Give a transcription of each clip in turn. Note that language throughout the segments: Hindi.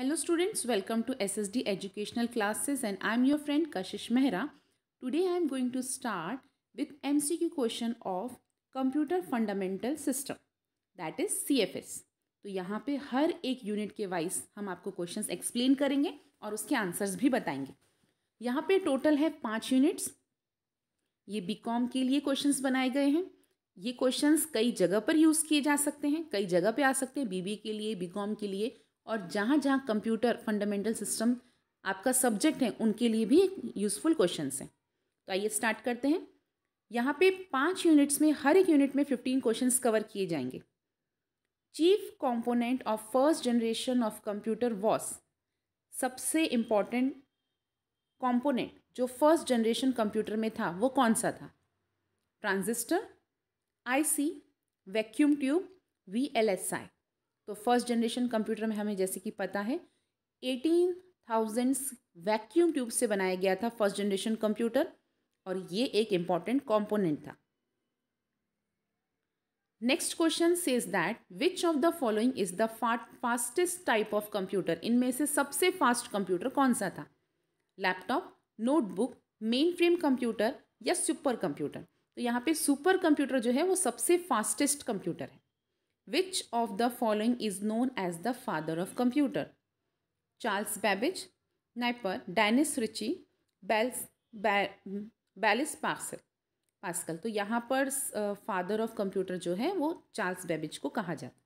Hello students welcome to S S D educational classes and I am your friend Kashish Mehra today I am going to start with Q question of computer fundamental system that is C F S तो यहाँ पर हर एक यूनिट के वाइज हम आपको क्वेश्चन एक्सप्लेन करेंगे और उसके आंसर्स भी बताएंगे यहाँ पर टोटल है पाँच यूनिट्स ये बी कॉम के लिए क्वेश्चन बनाए गए हैं ये क्वेश्चन कई जगह पर यूज़ किए जा सकते हैं कई जगह पर आ सकते हैं बी बीबीए के लिए बी कॉम के लिए और जहाँ जहाँ कंप्यूटर फंडामेंटल सिस्टम आपका सब्जेक्ट है उनके लिए भी एक यूज़फुल क्वेश्चन हैं तो आइए स्टार्ट करते हैं यहाँ पे पाँच यूनिट्स में हर एक यूनिट में फिफ्टीन क्वेश्चन कवर किए जाएंगे chief component of first generation of computer was सबसे इम्पॉर्टेंट कॉम्पोनेंट जो फर्स्ट जनरेशन कंप्यूटर में था वो कौन सा था transistor IC vacuum tube V L S I तो फर्स्ट जनरेशन कंप्यूटर में हमें जैसे कि पता है एटीन थाउजेंड्स वैक्यूम ट्यूब से बनाया गया था फर्स्ट जनरेशन कंप्यूटर और ये एक इम्पॉर्टेंट कॉम्पोनेंट था next question says that which of the following is the fastest type of computer इनमें से सबसे फास्ट कंप्यूटर कौन सा था laptop notebook mainframe computer या सुपर कंप्यूटर तो यहाँ पे सुपर कंप्यूटर जो है वो सबसे फास्टेस्ट कंप्यूटर है Which of the following is known as the father of computer? Charles Babbage, Napier, Dennis Ritchie, Bells, बैलिस पार्सल पास्कल तो यहाँ पर फादर ऑफ कंप्यूटर जो है वो चार्ल्स बेबिज को कहा जाता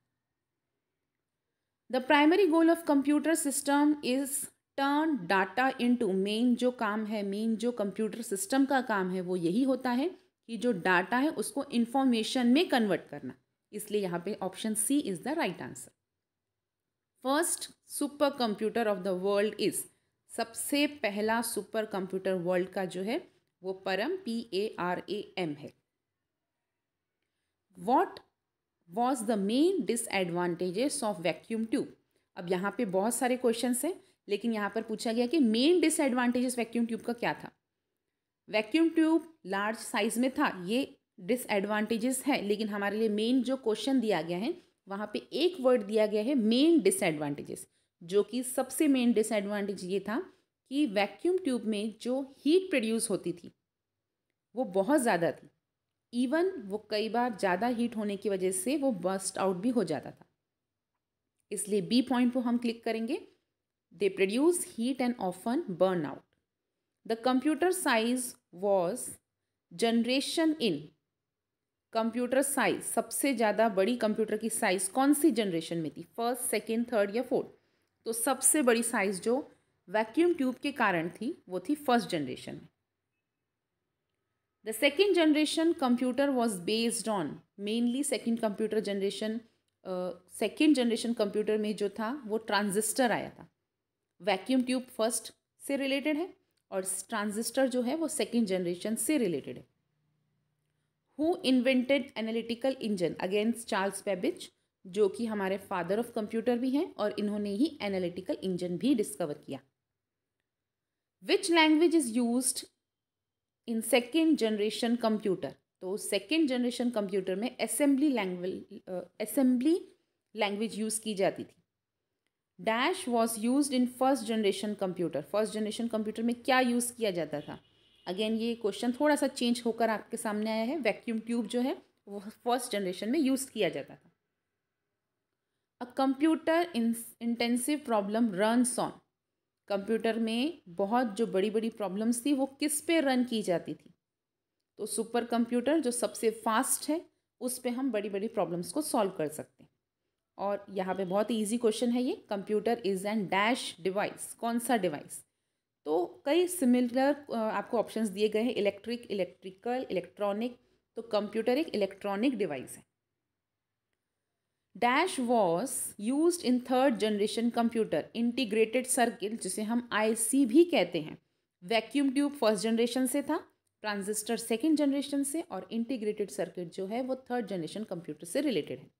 the primary goal of computer system is turn data into main जो काम है मेन जो कंप्यूटर सिस्टम का काम है वो यही होता है कि जो डाटा है उसको इन्फॉर्मेशन में कन्वर्ट करना इसलिए यहाँ पे option C is the right answer first super computer of the world is सबसे पहला सुपर कंप्यूटर वर्ल्ड का जो है वो Param P A R A M है what was the main disadvantages of vacuum tube अब यहाँ पे बहुत सारे क्वेश्चन हैं लेकिन यहाँ पर पूछा गया कि मेन डिसएडवांटेजेस वैक्यूम ट्यूब का क्या था वैक्यूम ट्यूब लार्ज साइज में था ये डिसएडवांटेजेस हैं लेकिन हमारे लिए मेन जो क्वेश्चन दिया गया है वहाँ पे एक वर्ड दिया गया है मेन डिसएडवांटेजेस जो कि सबसे मेन डिसएडवांटेज ये था कि वैक्यूम ट्यूब में जो हीट प्रोड्यूस होती थी वो बहुत ज़्यादा थी इवन वो कई बार ज़्यादा हीट होने की वजह से वो बस्ट आउट भी हो जाता था इसलिए बी पॉइंट को हम क्लिक करेंगे they produce heat and often burn out the computer size was generation in computer size सबसे ज़्यादा बड़ी कंप्यूटर की साइज़ कौन सी जनरेशन में थी फर्स्ट सेकेंड थर्ड या फोर्थ तो सबसे बड़ी साइज़ जो वैक्यूम ट्यूब के कारण थी वो थी फर्स्ट जनरेशन में the second generation computer was based on mainly second computer generation second generation computer में जो था वो ट्रांजिस्टर आया था वैक्यूम ट्यूब फर्स्ट से रिलेटेड है और ट्रांजिस्टर जो है वो सेकेंड जनरेशन से रिलेटेड है who invented analytical engine against Charles Babbage जो कि हमारे फादर ऑफ कंप्यूटर भी हैं और इन्होंने ही एनालिटिकल इंजन भी डिस्कवर किया which language is use in second generation computer तो सेकेंड जनरेशन कंप्यूटर में assembly language assembly language use की जाती थी dash was use in first generation computer first generation computer में क्या यूज़ किया जाता था अगेन ये क्वेश्चन थोड़ा सा चेंज होकर आपके सामने आया है वैक्यूम ट्यूब जो है वो फर्स्ट जनरेशन में यूज़ किया जाता था a computer intensive problem runs on computer में बहुत जो बड़ी बड़ी प्रॉब्लम्स थी वो किस पे रन की जाती थी तो सुपर कंप्यूटर जो सबसे फास्ट है उस पर हम बड़ी बड़ी प्रॉब्लम्स को सॉल्व कर सकते हैं और यहाँ पे बहुत ही ईजी क्वेश्चन है ये computer is an dash device कौन सा डिवाइस तो कई सिमिलर आपको ऑप्शंस दिए गए हैं इलेक्ट्रिक इलेक्ट्रिकल इलेक्ट्रॉनिक तो कंप्यूटर एक इलेक्ट्रॉनिक डिवाइस है dash was use in third generation computer integrated circuit जिसे हम आईसी भी कहते हैं वैक्यूम ट्यूब फर्स्ट जनरेशन से था ट्रांजिस्टर सेकेंड जनरेशन से और इंटीग्रेटेड सर्किट जो है वो थर्ड जनरेशन कंप्यूटर से रिलेटेड है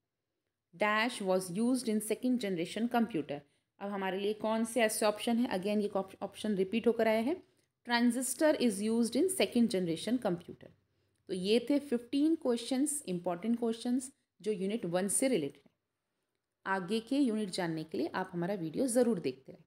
dash was use in second generation computer अब हमारे लिए कौन से ऐसे ऑप्शन है अगेन ये ऑप्शन रिपीट होकर आया है transistor is use in second generation computer तो ये थे फिफ्टीन क्वेश्चन इंपॉर्टेंट क्वेश्चन जो यूनिट वन से रिलेटेड है आगे के यूनिट जानने के लिए आप हमारा वीडियो ज़रूर देखते रहें